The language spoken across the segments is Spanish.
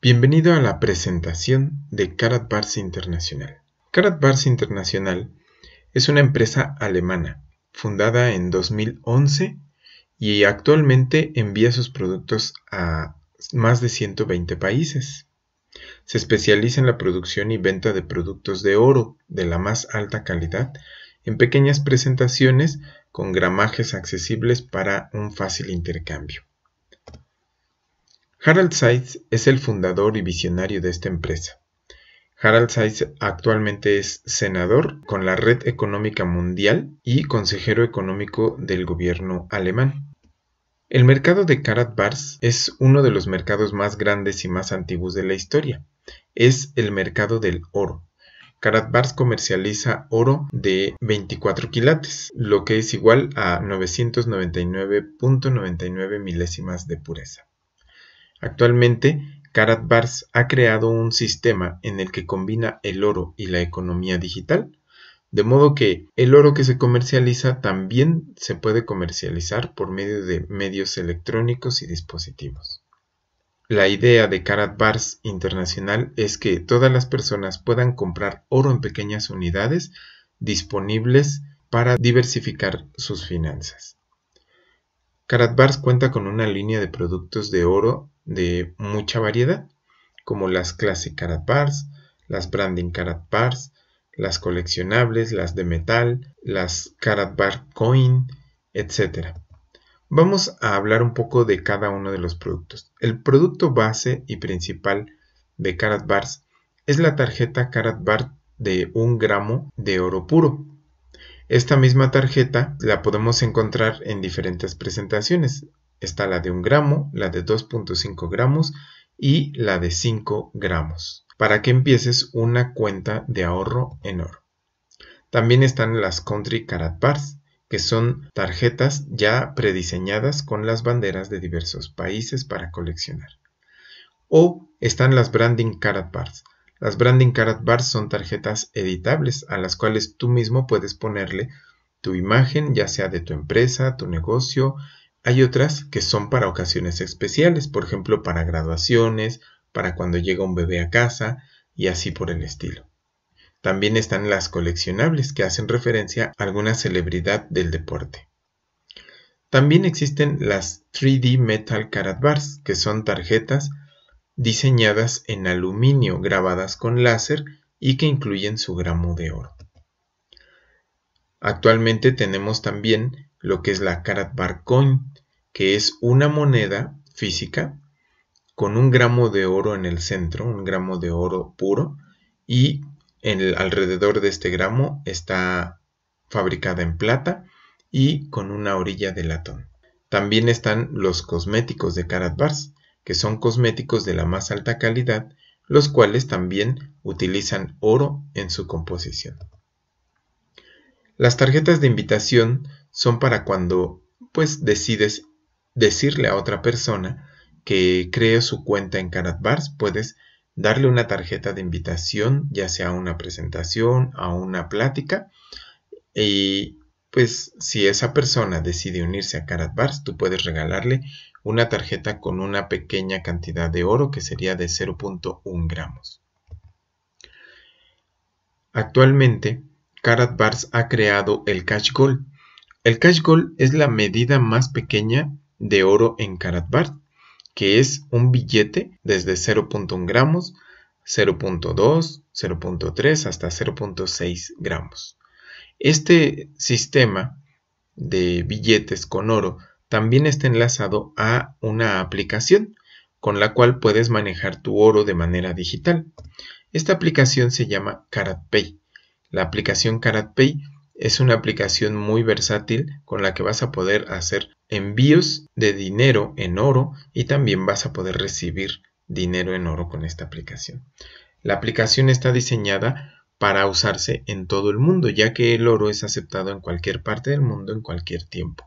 Bienvenido a la presentación de Karat Bars Internacional. Karat Bars Internacional es una empresa alemana, fundada en 2011 y actualmente envía sus productos a más de 120 países. Se especializa en la producción y venta de productos de oro de la más alta calidad en pequeñas presentaciones con gramajes accesibles para un fácil intercambio. Harald Seitz es el fundador y visionario de esta empresa. Harald Seitz actualmente es senador con la Red Económica Mundial y consejero económico del gobierno alemán. El mercado de karat bars es uno de los mercados más grandes y más antiguos de la historia. Es el mercado del oro. Karat bars comercializa oro de 24 kilates, lo que es igual a 999.99 milésimas de pureza. Actualmente, Karat Bars ha creado un sistema en el que combina el oro y la economía digital, de modo que el oro que se comercializa también se puede comercializar por medio de medios electrónicos y dispositivos. La idea de Karat Bars Internacional es que todas las personas puedan comprar oro en pequeñas unidades disponibles para diversificar sus finanzas. Karat Bars cuenta con una línea de productos de oro de mucha variedad, como las Classic Carat Bars, las Branding Carat Bars, las coleccionables, las de metal, las Carat Bar Coin, etc. Vamos a hablar un poco de cada uno de los productos. El producto base y principal de Carat Bars es la tarjeta Carat Bar de un gramo de oro puro. Esta misma tarjeta la podemos encontrar en diferentes presentaciones, Está la de 1 gramo, la de 2.5 gramos y la de 5 gramos para que empieces una cuenta de ahorro en oro. También están las Country Carat Bars, que son tarjetas ya prediseñadas con las banderas de diversos países para coleccionar. O están las Branding Carat Bars. Las Branding Carat Bars son tarjetas editables a las cuales tú mismo puedes ponerle tu imagen, ya sea de tu empresa, tu negocio, hay otras que son para ocasiones especiales, por ejemplo, para graduaciones, para cuando llega un bebé a casa y así por el estilo. También están las coleccionables que hacen referencia a alguna celebridad del deporte. También existen las 3D Metal Carat Bars, que son tarjetas diseñadas en aluminio grabadas con láser y que incluyen su gramo de oro. Actualmente tenemos también lo que es la Bar coin que es una moneda física con un gramo de oro en el centro, un gramo de oro puro, y el, alrededor de este gramo está fabricada en plata y con una orilla de latón. También están los cosméticos de karat Bars, que son cosméticos de la más alta calidad, los cuales también utilizan oro en su composición. Las tarjetas de invitación son para cuando pues decides decirle a otra persona que cree su cuenta en Karatbars. Bars, puedes darle una tarjeta de invitación, ya sea a una presentación, a una plática, y pues si esa persona decide unirse a Karatbars, Bars, tú puedes regalarle una tarjeta con una pequeña cantidad de oro que sería de 0.1 gramos. Actualmente Bars ha creado el cash gold. El cash gold es la medida más pequeña de oro en Bars, que es un billete desde 0.1 gramos, 0.2, 0.3 hasta 0.6 gramos. Este sistema de billetes con oro también está enlazado a una aplicación con la cual puedes manejar tu oro de manera digital. Esta aplicación se llama Pay. La aplicación Pay es una aplicación muy versátil con la que vas a poder hacer envíos de dinero en oro y también vas a poder recibir dinero en oro con esta aplicación. La aplicación está diseñada para usarse en todo el mundo, ya que el oro es aceptado en cualquier parte del mundo en cualquier tiempo.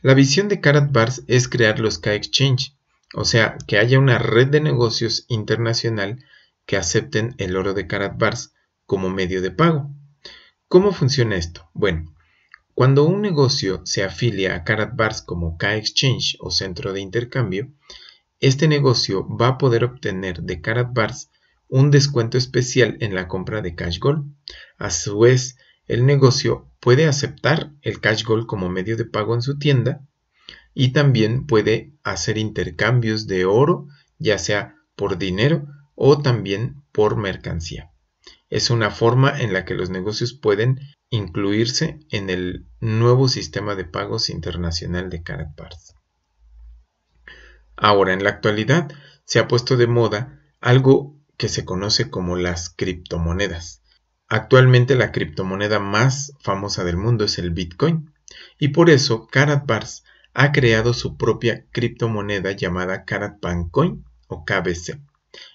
La visión de Bars es crear los K-Exchange, o sea, que haya una red de negocios internacional que acepten el oro de Bars como medio de pago. ¿Cómo funciona esto? Bueno, cuando un negocio se afilia a Bars como K-Exchange o centro de intercambio, este negocio va a poder obtener de Bars un descuento especial en la compra de Cash Gold. A su vez, el negocio puede aceptar el Cash Gold como medio de pago en su tienda y también puede hacer intercambios de oro, ya sea por dinero o también por mercancía es una forma en la que los negocios pueden incluirse en el nuevo sistema de pagos internacional de Carat Ahora, en la actualidad, se ha puesto de moda algo que se conoce como las criptomonedas. Actualmente la criptomoneda más famosa del mundo es el Bitcoin y por eso Karat ha creado su propia criptomoneda llamada Karat Coin o KBC.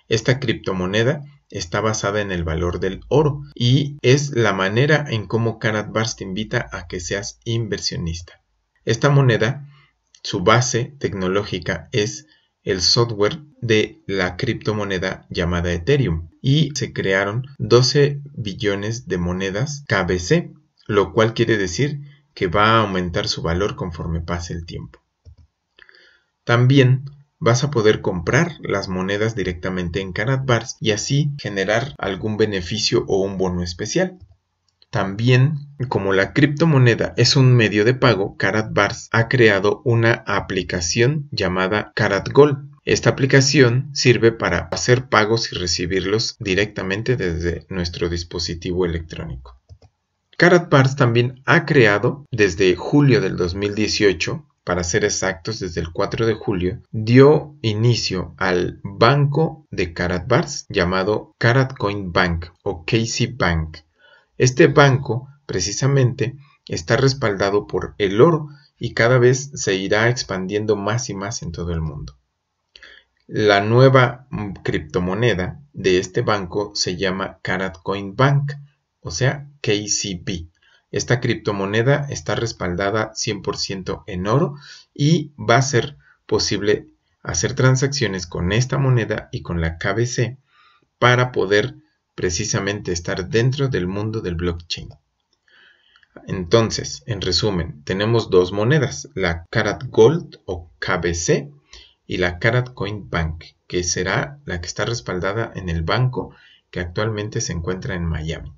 Esta criptomoneda está basada en el valor del oro y es la manera en cómo Canadbars te invita a que seas inversionista. Esta moneda, su base tecnológica es el software de la criptomoneda llamada Ethereum y se crearon 12 billones de monedas KBC, lo cual quiere decir que va a aumentar su valor conforme pase el tiempo. También vas a poder comprar las monedas directamente en Bars y así generar algún beneficio o un bono especial. También, como la criptomoneda es un medio de pago, Bars ha creado una aplicación llamada Gold. Esta aplicación sirve para hacer pagos y recibirlos directamente desde nuestro dispositivo electrónico. Bars también ha creado, desde julio del 2018, para ser exactos, desde el 4 de julio, dio inicio al banco de bars llamado Karatcoin Bank o KC Bank. Este banco, precisamente, está respaldado por el oro y cada vez se irá expandiendo más y más en todo el mundo. La nueva criptomoneda de este banco se llama Karatcoin Bank, o sea, KCB. Esta criptomoneda está respaldada 100% en oro y va a ser posible hacer transacciones con esta moneda y con la KBC para poder precisamente estar dentro del mundo del blockchain. Entonces, en resumen, tenemos dos monedas, la Karat Gold o KBC y la Karat Coin Bank, que será la que está respaldada en el banco que actualmente se encuentra en Miami.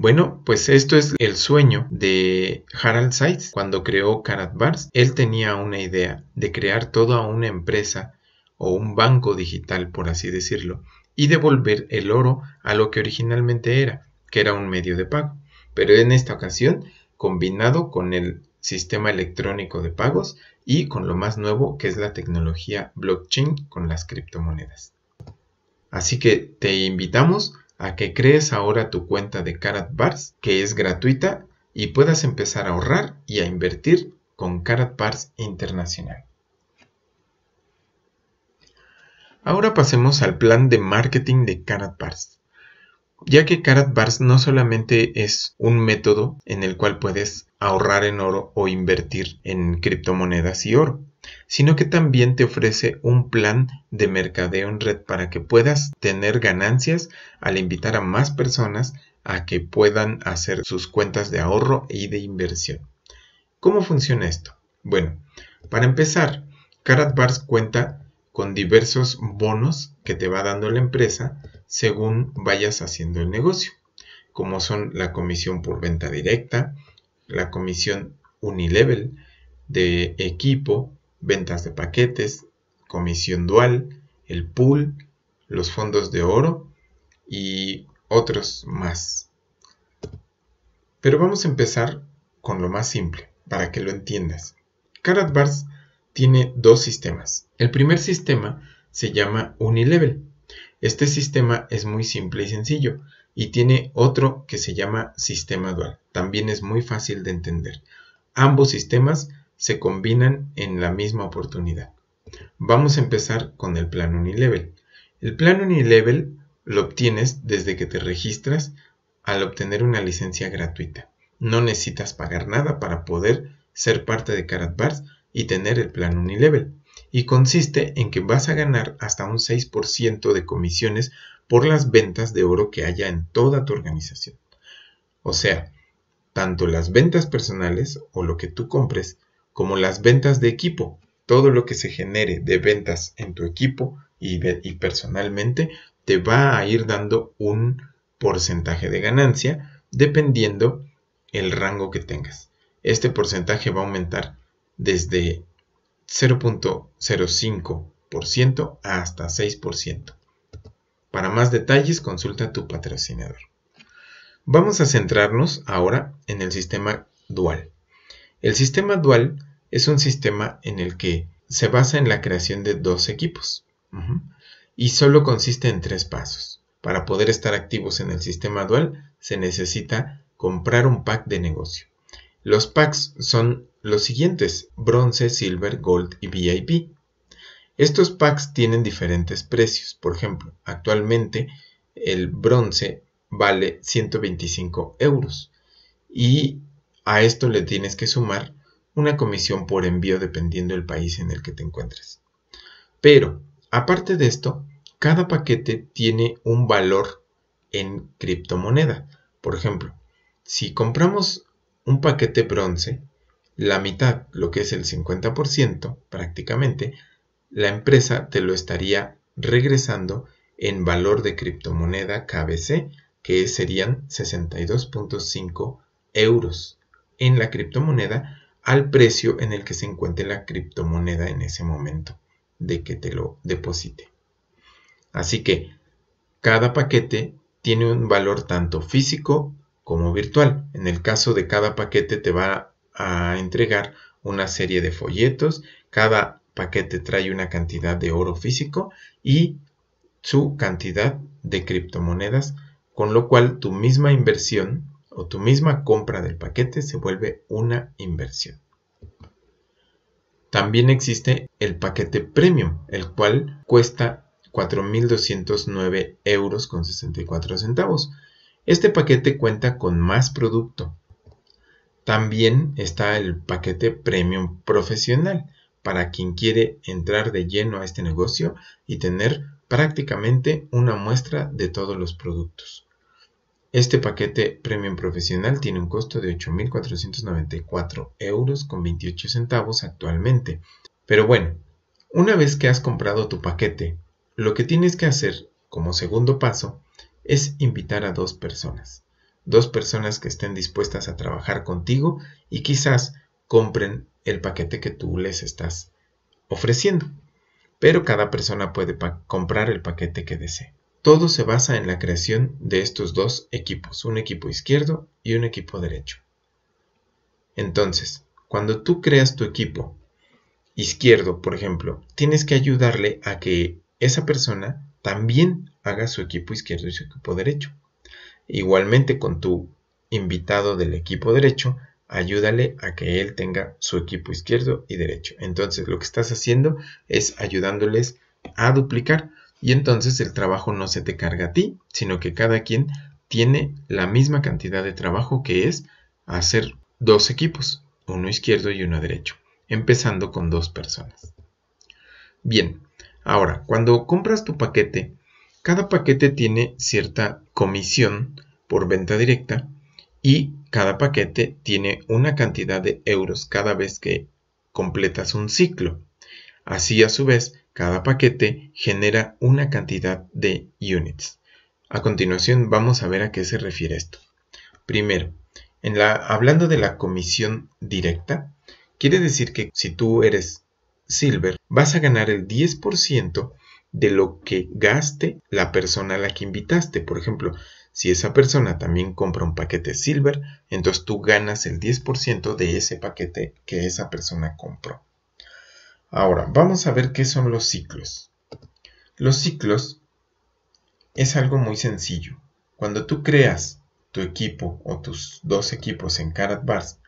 Bueno, pues esto es el sueño de Harald Seitz cuando creó Karat Bars. Él tenía una idea de crear toda una empresa o un banco digital, por así decirlo, y devolver el oro a lo que originalmente era, que era un medio de pago. Pero en esta ocasión, combinado con el sistema electrónico de pagos y con lo más nuevo que es la tecnología blockchain con las criptomonedas. Así que te invitamos a que crees ahora tu cuenta de Karat Bars, que es gratuita, y puedas empezar a ahorrar y a invertir con Karat Bars Internacional. Ahora pasemos al plan de marketing de Karat Bars, ya que Karat Bars no solamente es un método en el cual puedes ahorrar en oro o invertir en criptomonedas y oro, sino que también te ofrece un plan de mercadeo en red para que puedas tener ganancias al invitar a más personas a que puedan hacer sus cuentas de ahorro y de inversión. ¿Cómo funciona esto? Bueno, para empezar, Caratbars cuenta con diversos bonos que te va dando la empresa según vayas haciendo el negocio, como son la comisión por venta directa, la comisión unilevel de equipo, ventas de paquetes, comisión dual, el pool, los fondos de oro y otros más. Pero vamos a empezar con lo más simple, para que lo entiendas. bars tiene dos sistemas. El primer sistema se llama Unilevel. Este sistema es muy simple y sencillo y tiene otro que se llama sistema dual. También es muy fácil de entender. Ambos sistemas se combinan en la misma oportunidad. Vamos a empezar con el plan Unilevel. El plan Unilevel lo obtienes desde que te registras al obtener una licencia gratuita. No necesitas pagar nada para poder ser parte de Bars y tener el plan Unilevel. Y consiste en que vas a ganar hasta un 6% de comisiones por las ventas de oro que haya en toda tu organización. O sea, tanto las ventas personales o lo que tú compres como las ventas de equipo. Todo lo que se genere de ventas en tu equipo y, personalmente te va a ir dando un porcentaje de ganancia dependiendo el rango que tengas. Este porcentaje va a aumentar desde 0.05% hasta 6%. Para más detalles consulta a tu patrocinador. Vamos a centrarnos ahora en el sistema dual. El sistema dual es un sistema en el que se basa en la creación de dos equipos y solo consiste en tres pasos. Para poder estar activos en el sistema dual se necesita comprar un pack de negocio. Los packs son los siguientes, bronce, silver, gold y VIP. Estos packs tienen diferentes precios, por ejemplo, actualmente el bronce vale 125 euros y a esto le tienes que sumar una comisión por envío dependiendo del país en el que te encuentres. Pero, aparte de esto, cada paquete tiene un valor en criptomoneda. Por ejemplo, si compramos un paquete bronce, la mitad, lo que es el 50% prácticamente, la empresa te lo estaría regresando en valor de criptomoneda KBC, que serían 62.5 euros en la criptomoneda al precio en el que se encuentre la criptomoneda en ese momento de que te lo deposite. Así que cada paquete tiene un valor tanto físico como virtual. En el caso de cada paquete te va a entregar una serie de folletos, cada paquete trae una cantidad de oro físico y su cantidad de criptomonedas, con lo cual tu misma inversión o tu misma compra del paquete se vuelve una inversión. También existe el paquete premium, el cual cuesta 4.209 euros con 64 centavos. Este paquete cuenta con más producto. También está el paquete premium profesional para quien quiere entrar de lleno a este negocio y tener prácticamente una muestra de todos los productos. Este paquete Premium Profesional tiene un costo de 8.494 euros con 28 centavos actualmente. Pero bueno, una vez que has comprado tu paquete, lo que tienes que hacer como segundo paso es invitar a dos personas. Dos personas que estén dispuestas a trabajar contigo y quizás compren el paquete que tú les estás ofreciendo. Pero cada persona puede comprar el paquete que desee. Todo se basa en la creación de estos dos equipos, un equipo izquierdo y un equipo derecho. Entonces, cuando tú creas tu equipo izquierdo, por ejemplo, tienes que ayudarle a que esa persona también haga su equipo izquierdo y su equipo derecho. Igualmente con tu invitado del equipo derecho, ayúdale a que él tenga su equipo izquierdo y derecho. Entonces lo que estás haciendo es ayudándoles a duplicar y entonces el trabajo no se te carga a ti, sino que cada quien tiene la misma cantidad de trabajo que es hacer dos equipos, uno izquierdo y uno derecho, empezando con dos personas. Bien, ahora, cuando compras tu paquete, cada paquete tiene cierta comisión por venta directa y cada paquete tiene una cantidad de euros cada vez que completas un ciclo. Así a su vez, cada paquete genera una cantidad de units. A continuación vamos a ver a qué se refiere esto. Primero, en hablando de la comisión directa, quiere decir que si tú eres silver, vas a ganar el 10% de lo que gaste la persona a la que invitaste. Por ejemplo, si esa persona también compra un paquete silver, entonces tú ganas el 10% de ese paquete que esa persona compró. Ahora, vamos a ver qué son los ciclos. Los ciclos es algo muy sencillo. Cuando tú creas tu equipo o tus dos equipos en Bars,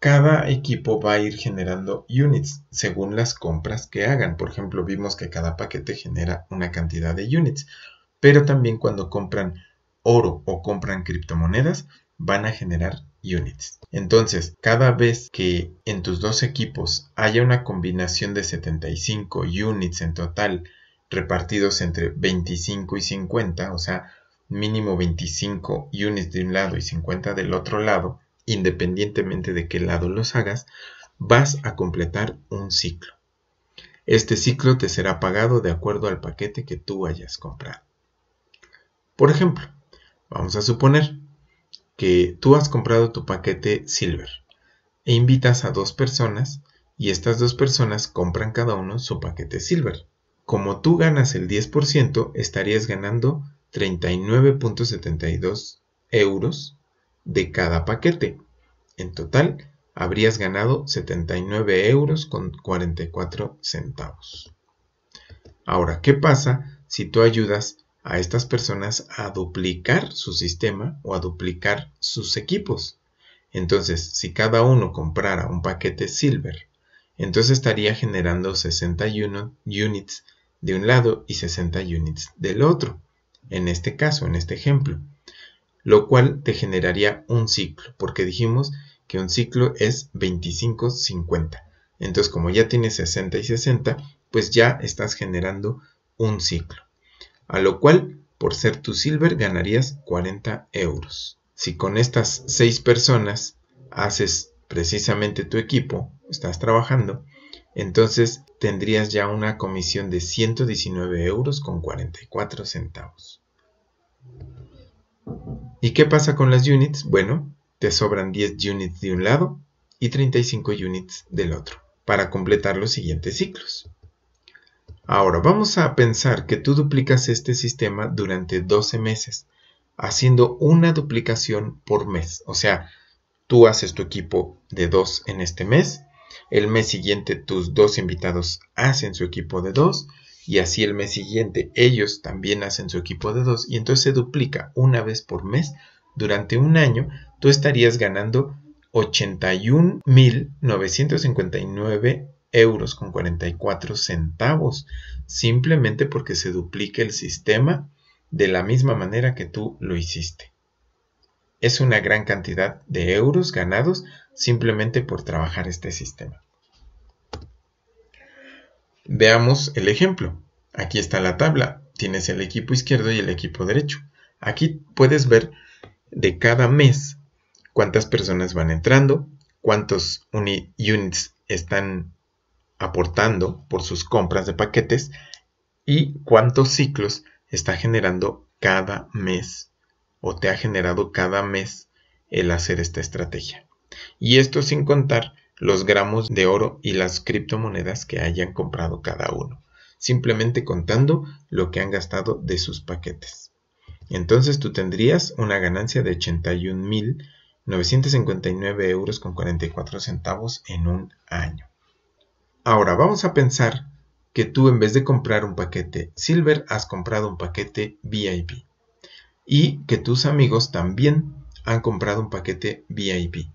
cada equipo va a ir generando units según las compras que hagan. Por ejemplo, vimos que cada paquete genera una cantidad de units, pero también cuando compran oro o compran criptomonedas, van a generar units. Entonces, cada vez que en tus dos equipos haya una combinación de 75 units en total repartidos entre 25 y 50, o sea, mínimo 25 units de un lado y 50 del otro lado, independientemente de qué lado los hagas, vas a completar un ciclo. Este ciclo te será pagado de acuerdo al paquete que tú hayas comprado. Por ejemplo, vamos a suponer que tú has comprado tu paquete Silver e invitas a dos personas y estas dos personas compran cada uno su paquete Silver. Como tú ganas el 10%, estarías ganando 39.72 euros de cada paquete. En total, habrías ganado 79 euros con 44 centavos. Ahora, ¿qué pasa si tú ayudas a estas personas a duplicar su sistema o a duplicar sus equipos. Entonces, si cada uno comprara un paquete silver, entonces estaría generando 61 units de un lado y 60 units del otro, en este caso, en este ejemplo, lo cual te generaría un ciclo, porque dijimos que un ciclo es 25-50. Entonces, como ya tienes 60 y 60, pues ya estás generando un ciclo a lo cual por ser tu silver ganarías 40 euros. Si con estas 6 personas haces precisamente tu equipo, estás trabajando, entonces tendrías ya una comisión de 119 euros con 44 centavos. ¿Y qué pasa con las units? Bueno, te sobran 10 units de un lado y 35 units del otro para completar los siguientes ciclos. Ahora vamos a pensar que tú duplicas este sistema durante 12 meses, haciendo una duplicación por mes. O sea, tú haces tu equipo de dos en este mes, el mes siguiente tus dos invitados hacen su equipo de dos y así el mes siguiente ellos también hacen su equipo de dos y entonces se duplica una vez por mes. Durante un año tú estarías ganando 81.959 euros con 44 centavos, simplemente porque se duplique el sistema de la misma manera que tú lo hiciste. Es una gran cantidad de euros ganados simplemente por trabajar este sistema. Veamos el ejemplo. Aquí está la tabla. Tienes el equipo izquierdo y el equipo derecho. Aquí puedes ver de cada mes cuántas personas van entrando, cuántos units están aportando por sus compras de paquetes y cuántos ciclos está generando cada mes o te ha generado cada mes el hacer esta estrategia. Y esto sin contar los gramos de oro y las criptomonedas que hayan comprado cada uno, simplemente contando lo que han gastado de sus paquetes. Entonces tú tendrías una ganancia de 81.959 euros con 44 centavos en un año. Ahora vamos a pensar que tú en vez de comprar un paquete Silver has comprado un paquete VIP y que tus amigos también han comprado un paquete VIP.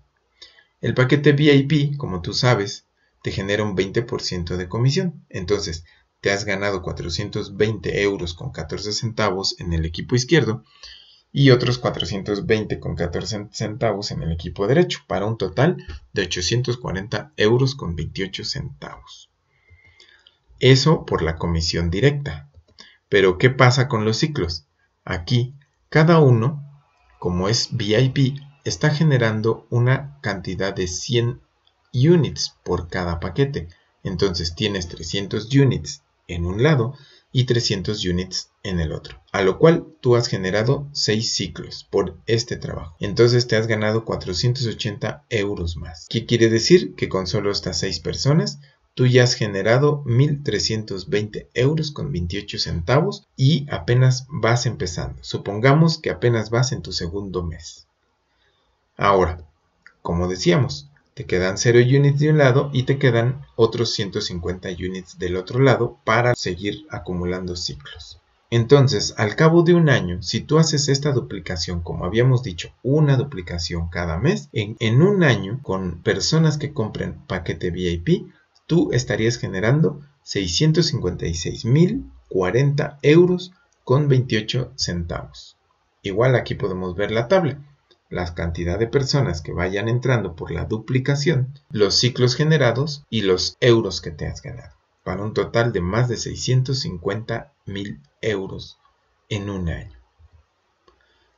El paquete VIP, como tú sabes, te genera un 20% de comisión. Entonces, te has ganado 420 euros con 14 centavos en el equipo izquierdo y otros 420 con 14 centavos en el equipo derecho, para un total de 840 euros con 28 centavos. Eso por la comisión directa. Pero ¿qué pasa con los ciclos? Aquí, cada uno, como es VIP, está generando una cantidad de 100 units por cada paquete. Entonces tienes 300 units en un lado y 300 units en el otro. A lo cual tú has generado 6 ciclos por este trabajo. Entonces te has ganado 480 euros más. ¿Qué quiere decir? Que con solo estas 6 personas tú ya has generado 1.320 euros con 28 centavos y apenas vas empezando. Supongamos que apenas vas en tu segundo mes. Ahora, como decíamos, te quedan 0 units de un lado y te quedan otros 150 units del otro lado para seguir acumulando ciclos. Entonces, al cabo de un año, si tú haces esta duplicación, como habíamos dicho, una duplicación cada mes, en, un año con personas que compren paquete VIP, tú estarías generando 656.040 euros con 28 centavos. Igual aquí podemos ver la tabla la cantidad de personas que vayan entrando por la duplicación, los ciclos generados y los euros que te has ganado, para un total de más de 650 mil euros en un año.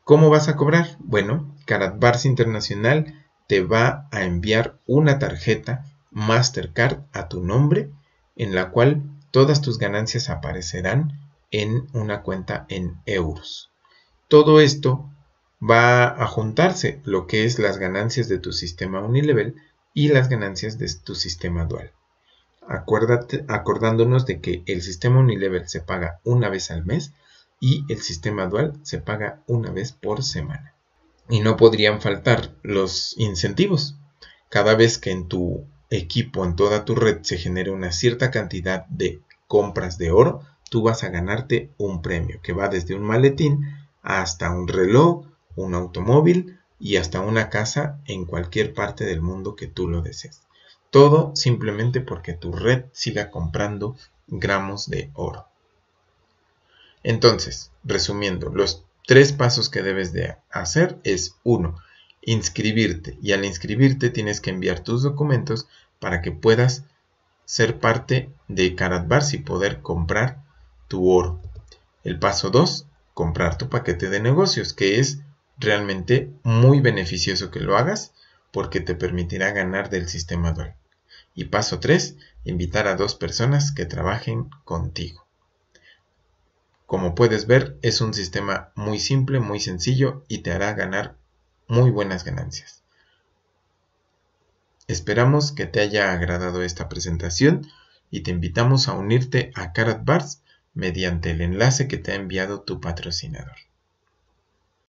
¿Cómo vas a cobrar? Bueno, Bars Internacional te va a enviar una tarjeta Mastercard a tu nombre en la cual todas tus ganancias aparecerán en una cuenta en euros. Todo esto va a juntarse lo que es las ganancias de tu sistema unilevel y las ganancias de tu sistema dual. Acuérdate, acordándonos de que el sistema unilevel se paga una vez al mes y el sistema dual se paga una vez por semana. Y no podrían faltar los incentivos. Cada vez que en tu equipo, en toda tu red, se genere una cierta cantidad de compras de oro, tú vas a ganarte un premio que va desde un maletín hasta un reloj, un automóvil y hasta una casa en cualquier parte del mundo que tú lo desees. Todo simplemente porque tu red siga comprando gramos de oro. Entonces, resumiendo, los tres pasos que debes de hacer es uno Inscribirte y al inscribirte tienes que enviar tus documentos para que puedas ser parte de Bars y poder comprar tu oro. El paso 2, comprar tu paquete de negocios, que es realmente muy beneficioso que lo hagas porque te permitirá ganar del sistema dual. Y paso 3, invitar a dos personas que trabajen contigo. Como puedes ver, es un sistema muy simple, muy sencillo y te hará ganar muy buenas ganancias. Esperamos que te haya agradado esta presentación y te invitamos a unirte a Karat Bars mediante el enlace que te ha enviado tu patrocinador.